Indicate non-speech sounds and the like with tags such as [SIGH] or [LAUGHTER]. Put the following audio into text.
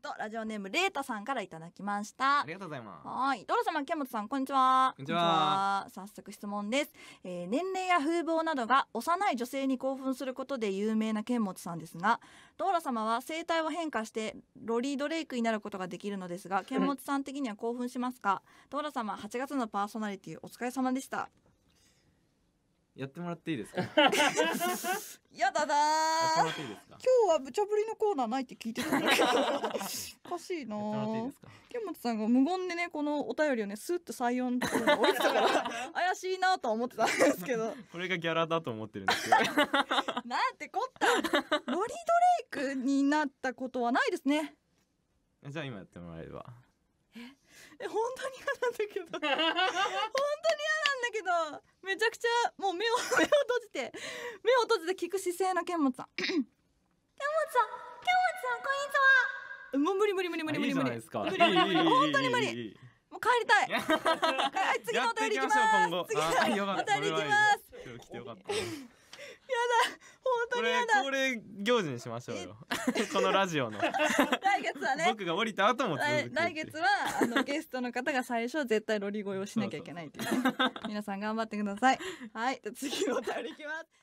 とラジオネームレータさんからいただきましたありがとうございますはいドラ様ケモトさんこんにちはこんにちは早速質問です、えー、年齢や風貌などが幼い女性に興奮することで有名なケモトさんですがドラ様は生態を変化してロリー・ドレイクになることができるのですが [LAUGHS] ケモトさん的には興奮しますか、うん、ラ様8月のパーソナリティお疲れ様でしたやってもらっていいですか [LAUGHS] やだなや今日は無茶ぶりのコーナーないって聞いてたんだけど [LAUGHS] おかしいな剣本さんが無言でねこのお便りをねスッと採用のところに置いてたから [LAUGHS] 怪しいなと思ってたんですけどこれがギャラだと思ってるんですけどなんてこったロリドレイクになったことはないですねじゃあ今やってもらえればえ本当に嫌なんだけど本だめちゃくちゃもう目を [LAUGHS] 目を閉じて目を閉じて聞く姿勢のケンモさんケンモさんケンモさんこんにちはもう無理無理無理無理無理無理無理無理本当に無理もう帰りたいは [LAUGHS] い次のお便りいきます次のお便りいきます今日来てよかったやだ本当にやだこれ行事にしましょうよ [LAUGHS] このラジオの来月はね僕が降りた後も来来月はあのゲストの方が最初絶対ロリ声をしなきゃいけないっていう、ね、皆さん頑張ってくださいはい次のお便りいきます